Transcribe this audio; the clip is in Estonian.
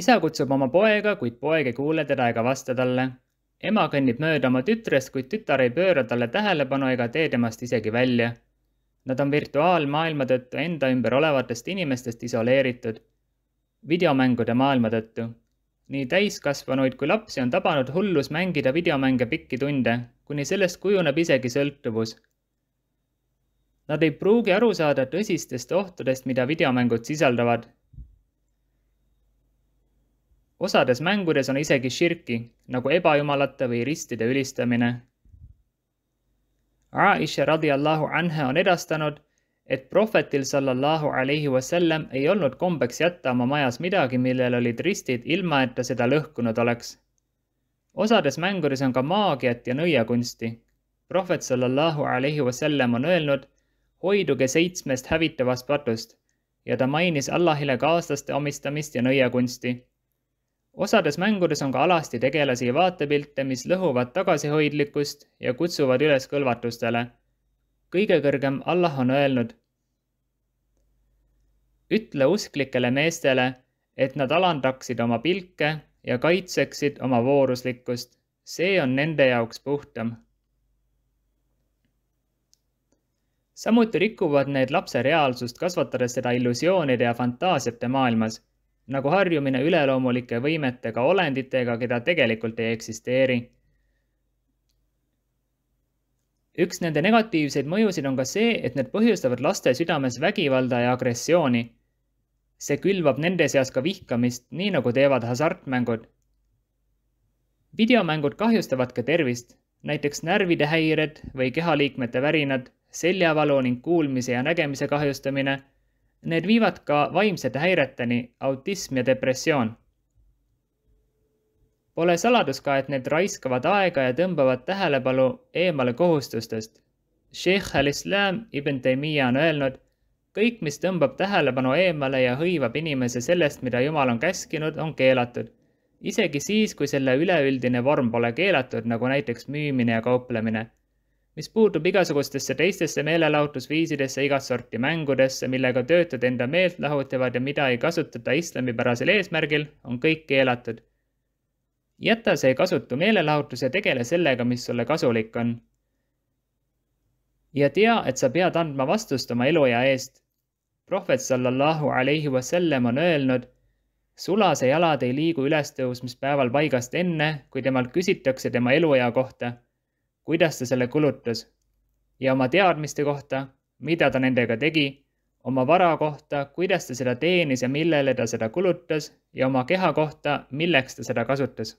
isa kutsub oma poega, kuid poeg ei kuule teda ega vasta talle. ema kõnnib mööda oma tütrest, kuid tütar ei pööra talle tähelepanu ega tee temast isegi välja. Nad on virtuaalmaailma tõttu enda ümber olevatest inimestest isoleeritud. videomängude maailma tõttu. nii täiskasvanuid kui lapsi on tabanud hullus mängida videomänge pikki tunde, kuni sellest kujuneb isegi sõltuvus Nad ei pruugi aru saada tõsistest ohtudest, mida videomängud sisaldavad osades mängudes on isegi širki, nagu ebajumalate või ristide ülistamine. Aisha radiallahu anha on edastanud, et prohvetil sallallahu alaihi wasallam ei olnud kombeks jätta oma majas midagi, millel olid ristid, ilma et ta seda lõhkunud oleks. osades mängudes on ka maagiat ja nõiakunsti. prohvet sallallahu alaihi wasallam on öelnud, hoiduge seitsmest hävitavast patust ja ta mainis Allahile kaaslaste omistamist ja nõiakunsti osades mängudes on ka alasti tegelasi ja vaatepilte, mis lõhuvad tagasihoidlikkust ja kutsuvad üles kõlvatustele. kõige kõrgem Allah on öelnud. ütle usklikele meestele, et nad alandaksid oma pilke ja kaitseksid oma vooruslikkust. see on nende jaoks puhtam. samuti rikuvad need lapse reaalsust, kasvatades teda illusioonide ja fantaasiate maailmas nagu harjumine üleloomulike võimetega olenditega, keda tegelikult ei eksisteeri. üks nende negatiivseid mõjusid on ka see, et need põhjustavad laste südames vägivalda ja agressiooni. see külvab nende seas ka vihkamist, nii nagu teevad hasartmängud. videomängud kahjustavad ka tervist, näiteks närvide häired või kehaliikmete värinad, seljavalu ning kuulmise ja nägemise kahjustamine Need viivad ka vaimsete häireteni, autism ja depressioon. Pole saladus ka, et need raiskavad aega ja tõmbavad tähelepanu eemale kohustustest. Sheikh al-Islam Ibn Taymiyyah on öelnud, kõik, mis tõmbab tähelepanu eemale ja hõivab inimese sellest, mida Jumal on käskinud, on keelatud. isegi siis, kui selle üleüldine vorm pole keelatud, nagu näiteks müümine ja kauplemine mis puutub igasugustesse teistesse meelelahutusviisidesse, igat sorti mängudesse, millega töötajad enda meelt lahutavad ja mida ei kasutata islamipärasel eesmärgil, on kõik keelatud. jäta see kasutu meelelahutus ja tegele sellega, mis sulle kasulik on. ja tea, et sa pead andma vastust oma eluea eest. prohvet sallallahu alaihi wasallam on öelnud sulase jalad ei liigu ülestõusmispäeval paigast enne, kui temalt küsitakse tema eluea kohta kuidas ta selle kulutas ja oma teadmiste kohta, mida ta nendega tegi, oma vara kohta, kuidas ta seda teenis ja millele ta seda kulutas ja oma keha kohta, milleks ta seda kasutas